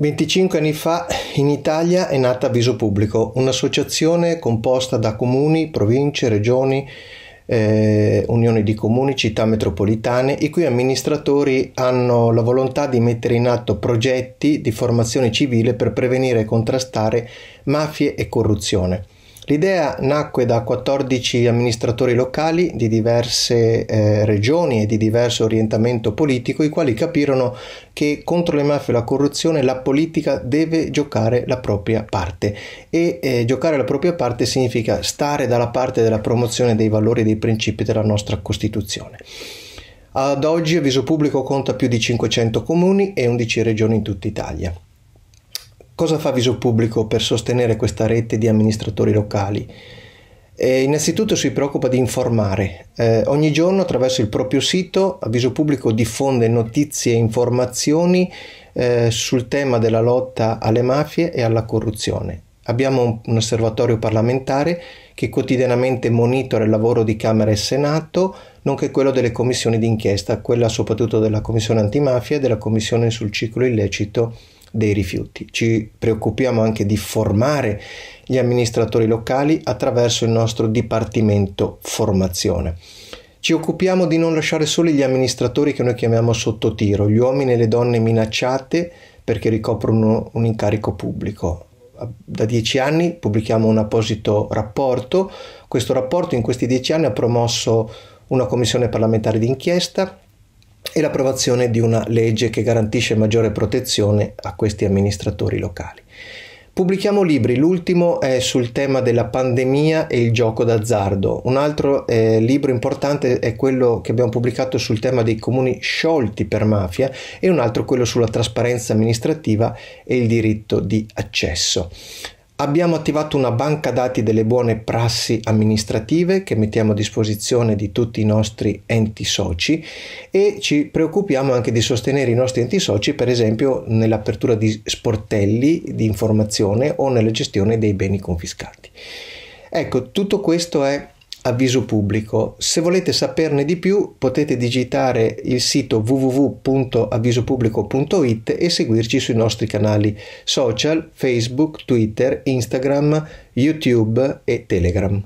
25 anni fa in Italia è nata Avviso Pubblico, un'associazione composta da comuni, province, regioni, eh, unioni di comuni, città metropolitane, i cui amministratori hanno la volontà di mettere in atto progetti di formazione civile per prevenire e contrastare mafie e corruzione. L'idea nacque da 14 amministratori locali di diverse eh, regioni e di diverso orientamento politico, i quali capirono che contro le mafie e la corruzione la politica deve giocare la propria parte e eh, giocare la propria parte significa stare dalla parte della promozione dei valori e dei principi della nostra Costituzione. Ad oggi avviso pubblico conta più di 500 comuni e 11 regioni in tutta Italia. Cosa fa Viso Pubblico per sostenere questa rete di amministratori locali? E innanzitutto si preoccupa di informare. Eh, ogni giorno attraverso il proprio sito Avviso Pubblico diffonde notizie e informazioni eh, sul tema della lotta alle mafie e alla corruzione. Abbiamo un, un osservatorio parlamentare che quotidianamente monitora il lavoro di Camera e Senato, nonché quello delle commissioni d'inchiesta, quella soprattutto della Commissione antimafia e della Commissione sul ciclo illecito dei rifiuti. Ci preoccupiamo anche di formare gli amministratori locali attraverso il nostro Dipartimento Formazione. Ci occupiamo di non lasciare soli gli amministratori che noi chiamiamo sottotiro, gli uomini e le donne minacciate perché ricoprono un incarico pubblico. Da dieci anni pubblichiamo un apposito rapporto. Questo rapporto in questi dieci anni ha promosso una commissione parlamentare d'inchiesta e l'approvazione di una legge che garantisce maggiore protezione a questi amministratori locali. Pubblichiamo libri, l'ultimo è sul tema della pandemia e il gioco d'azzardo, un altro eh, libro importante è quello che abbiamo pubblicato sul tema dei comuni sciolti per mafia e un altro quello sulla trasparenza amministrativa e il diritto di accesso. Abbiamo attivato una banca dati delle buone prassi amministrative che mettiamo a disposizione di tutti i nostri enti soci e ci preoccupiamo anche di sostenere i nostri enti soci per esempio nell'apertura di sportelli di informazione o nella gestione dei beni confiscati. Ecco, tutto questo è avviso pubblico. Se volete saperne di più potete digitare il sito www.avvisopubblico.it e seguirci sui nostri canali social, Facebook, Twitter, Instagram, YouTube e Telegram.